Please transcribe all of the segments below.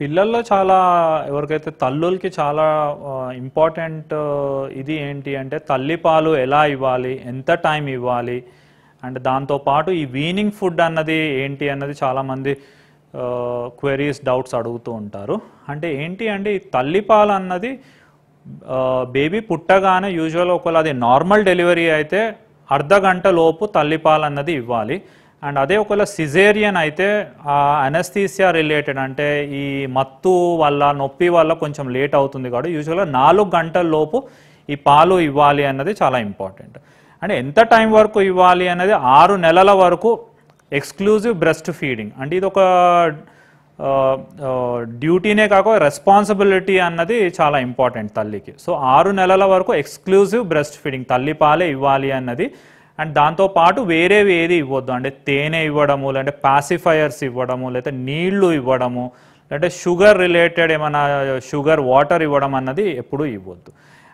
పిల్లల్లో చాలా ఎవరికైతే తల్లులకి చాలా ఇంపార్టెంట్ ఇది ఏంటి అంటే తల్లిపాలు ఎలా ఇవ్వాలి ఎంత టైం ఇవ్వాలి అండ్ దాంతోపాటు ఈ వీనింగ్ ఫుడ్ అన్నది ఏంటి అన్నది చాలామంది క్వెరీస్ డౌట్స్ అడుగుతూ ఉంటారు అంటే ఏంటి అంటే ఈ తల్లిపాలు అన్నది బేబీ పుట్టగానే యూజువల్ ఒకవేళ అది నార్మల్ డెలివరీ అయితే అర్ధ గంట లోపు తల్లిపాలు అన్నది ఇవ్వాలి అండ్ అదే ఒకవేళ సిజేరియన్ అయితే అనస్థీసియా రిలేటెడ్ అంటే ఈ మత్తు వల్ల నొప్పి వల్ల కొంచెం లేట్ అవుతుంది కాబట్టి యూజువల్గా నాలుగు గంటల లోపు ఈ పాలు ఇవ్వాలి అన్నది చాలా ఇంపార్టెంట్ అంటే ఎంత టైం వరకు ఇవ్వాలి అనేది ఆరు నెలల వరకు ఎక్స్క్లూజివ్ బ్రెస్ట్ ఫీడింగ్ అంటే ఇది ఒక డ్యూటీనే కాక రెస్పాన్సిబిలిటీ అన్నది చాలా ఇంపార్టెంట్ తల్లికి సో ఆరు నెలల వరకు ఎక్స్క్లూజివ్ బ్రెస్ట్ ఫీడింగ్ తల్లి పాలే ఇవ్వాలి అన్నది అండ్ దాంతోపాటు వేరేవి ఏది ఇవ్వద్దు అంటే తేనె ఇవ్వడము లేదంటే ప్యాసిఫైయర్స్ ఇవ్వడము లేకపోతే నీళ్లు ఇవ్వడము లేదంటే షుగర్ రిలేటెడ్ ఏమైనా షుగర్ వాటర్ ఇవ్వడం అన్నది ఎప్పుడూ ఇవ్వద్దు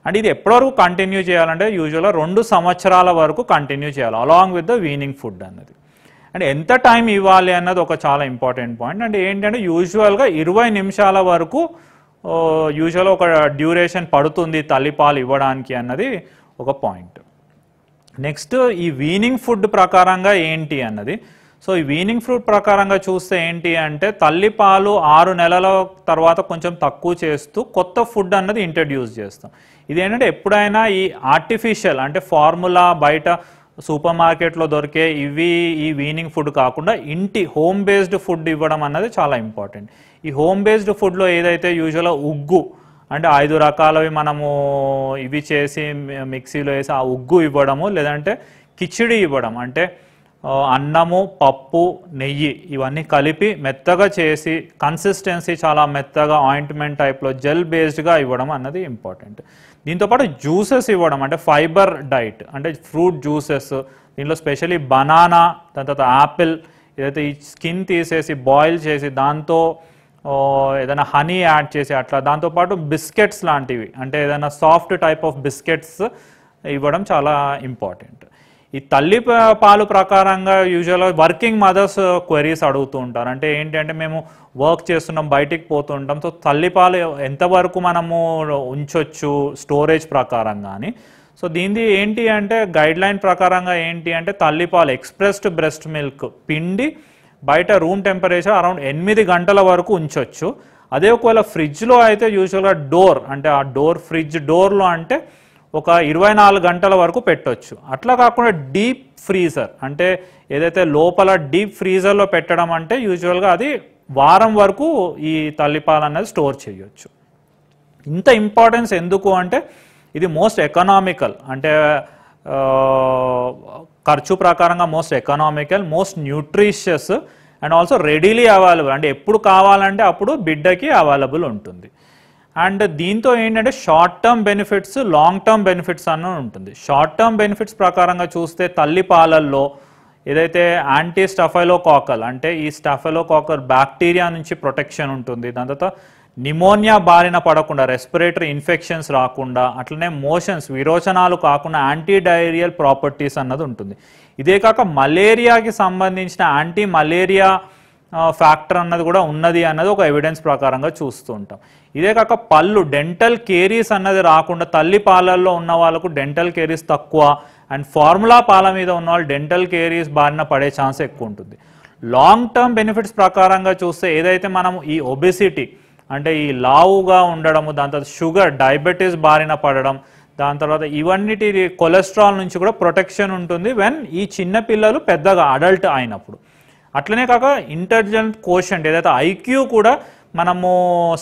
అండ్ ఇది ఎప్పటివరకు కంటిన్యూ చేయాలంటే యూజువల్గా రెండు సంవత్సరాల వరకు కంటిన్యూ చేయాలి along with the weaning food అన్నది అండ్ ఎంత టైం ఇవ్వాలి అన్నది ఒక చాలా ఇంపార్టెంట్ పాయింట్ అండ్ ఏంటంటే యూజువల్గా ఇరవై నిమిషాల వరకు యూజువల్ ఒక డ్యూరేషన్ పడుతుంది తల్లిపాలు ఇవ్వడానికి అన్నది ఒక పాయింట్ నెక్స్ట్ ఈ వీనింగ్ ఫుడ్ ప్రకారంగా ఏంటి అన్నది సో ఈ వీనింగ్ ఫుడ్ ప్రకారంగా చూస్తే ఏంటి అంటే తల్లిపాలు ఆరు నెలల తర్వాత కొంచెం తక్కువ చేస్తూ కొత్త ఫుడ్ అన్నది ఇంట్రడ్యూస్ చేస్తాం ఇదేంటంటే ఎప్పుడైనా ఈ ఆర్టిఫిషియల్ అంటే ఫార్ములా బయట సూపర్ మార్కెట్లో దొరికే ఇవి ఈ వీనింగ్ ఫుడ్ కాకుండా ఇంటి హోమ్ బేస్డ్ ఫుడ్ ఇవ్వడం అన్నది చాలా ఇంపార్టెంట్ ఈ హోమ్ బేస్డ్ ఫుడ్లో ఏదైతే యూజువల్గా ఉగ్గు అంటే ఐదు రకాలవి మనము ఇవి చేసి మిక్సీలో వేసి ఆ ఉగ్గు ఇవ్వడము లేదంటే కిచిడి ఇవ్వడం అంటే అన్నము పప్పు నెయ్యి ఇవన్నీ కలిపి మెత్తగా చేసి కన్సిస్టెన్సీ చాలా మెత్తగా ఆయింట్మెంట్ టైప్లో జెల్ బేస్డ్గా ఇవ్వడం అన్నది ఇంపార్టెంట్ దీంతోపాటు జ్యూసెస్ ఇవ్వడం అంటే ఫైబర్ డైట్ అంటే ఫ్రూట్ జ్యూసెస్ దీంట్లో స్పెషలీ బనానా దాని తర్వాత యాపిల్ ఏదైతే ఈ స్కిన్ తీసేసి బాయిల్ చేసి దాంతో ఏదైనా హనీ యాడ్ చేసి అట్లా దాంతోపాటు బిస్కెట్స్ లాంటివి అంటే ఏదైనా సాఫ్ట్ టైప్ ఆఫ్ బిస్కెట్స్ ఇవ్వడం చాలా ఇంపార్టెంట్ ఈ తల్లి పాలు ప్రకారంగా యూజువల్గా వర్కింగ్ మదర్స్ క్వరీస్ అడుగుతూ ఉంటారు అంటే ఏంటంటే మేము వర్క్ చేస్తున్నాం బయటికి పోతుంటాం సో తల్లిపాలు ఎంతవరకు మనము ఉంచొచ్చు స్టోరేజ్ ప్రకారంగా అని సో దీనిది ఏంటి అంటే గైడ్ లైన్ ప్రకారంగా ఏంటి అంటే తల్లిపాలు ఎక్స్ప్రెస్డ్ బ్రెస్ట్ మిల్క్ పిండి బయట రూమ్ టెంపరేచర్ అరౌండ్ ఎనిమిది గంటల వరకు ఉంచవచ్చు అదే ఒకవేళ ఫ్రిడ్జ్లో అయితే యూజువల్గా డోర్ అంటే ఆ డోర్ ఫ్రిడ్జ్ డోర్లో అంటే ఒక ఇరవై నాలుగు గంటల వరకు పెట్టవచ్చు అట్లా కాకుండా డీప్ ఫ్రీజర్ అంటే ఏదైతే లోపల డీప్ ఫ్రీజర్లో పెట్టడం అంటే యూజువల్గా అది వారం వరకు ఈ తల్లిపాలు అనేది స్టోర్ చేయొచ్చు ఇంత ఇంపార్టెన్స్ ఎందుకు అంటే ఇది మోస్ట్ ఎకనామికల్ అంటే ఖర్చు ప్రకారంగా most economical most nutritious and also readily available అంటే ఎప్పుడు కావాలంటే అప్పుడు బిడ్డకి అవైలబుల్ ఉంటుంది అండ్ దీంతో ఏంటంటే short term benefits long term benefits అన్న ఉంటుంది షార్ట్ టర్మ్ బెనిఫిట్స్ ప్రకారంగా చూస్తే తల్లి పాలల్లో ఏదైతే యాంటీ స్టఫైలోకాకల్ అంటే ఈ స్టఫైలోకాకల్ బ్యాక్టీరియా నుంచి ప్రొటెక్షన్ ఉంటుంది దాని తర్వాత నిమోనియా బారిన పడకుండా రెస్పిరేటరీ ఇన్ఫెక్షన్స్ రాకుండా అట్లనే మోషన్స్ విరోచనాలు కాకుండా యాంటీ డైరియల్ ప్రాపర్టీస్ అన్నది ఉంటుంది ఇదే కాక మలేరియాకి సంబంధించిన యాంటీ మలేరియా ఫ్యాక్టర్ అన్నది కూడా ఉన్నది అన్నది ఒక ఎవిడెన్స్ ప్రకారంగా చూస్తూ ఉంటాం ఇదే కాక పళ్ళు డెంటల్ కేరీస్ అన్నది రాకుండా తల్లి పాలల్లో ఉన్న వాళ్ళకు డెంటల్ కేరీస్ తక్కువ అండ్ ఫార్ములా పాల మీద ఉన్న వాళ్ళు డెంటల్ కేరీస్ బారిన పడే ఛాన్స్ ఎక్కువ ఉంటుంది లాంగ్ టర్మ్ బెనిఫిట్స్ ప్రకారంగా చూస్తే ఏదైతే మనం ఈ ఒబెసిటీ అంటే ఈ లావుగా ఉండడము దాని తర్వాత షుగర్ డయాబెటీస్ బారిన పడడం దాని తర్వాత ఇవన్నిటి కొలెస్ట్రాల్ నుంచి కూడా ప్రొటెక్షన్ ఉంటుంది వెన్ ఈ చిన్న పిల్లలు పెద్దగా అడల్ట్ అయినప్పుడు అట్లనే కాక ఇంటెలిజెంట్ కోషంట్ ఏదైతే ఐక్యూ కూడా మనము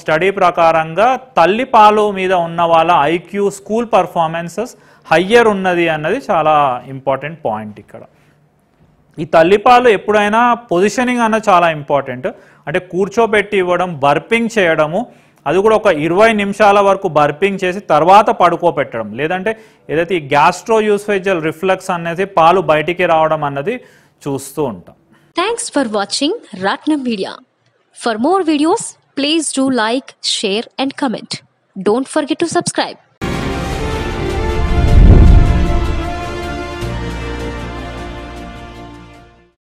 స్టడీ ప్రకారంగా తల్లి పాలు మీద ఉన్న వాళ్ళ ఐక్యూ స్కూల్ పర్ఫార్మెన్సెస్ హయ్యర్ ఉన్నది అన్నది చాలా ఇంపార్టెంట్ పాయింట్ ఇక్కడ ఈ తల్లిపాలు ఎప్పుడైనా పొజిషనింగ్ అన్న చాలా ఇంపార్టెంట్ అంటే కూర్చోబెట్టి ఇవ్వడం బర్పింగ్ చేయడము అది కూడా ఒక ఇరవై నిమిషాల వరకు బర్పింగ్ చేసి తర్వాత పడుకోబెట్టడం లేదంటే ఏదైతే ఈ గ్యాస్ట్రో యూస్ఫెజల్ రిఫ్లెక్స్ అనేది పాలు బయటికి రావడం అన్నది చూస్తూ ఉంటాం thanks for watching Ratnam media for more videos please do like share and comment don't forget to subscribe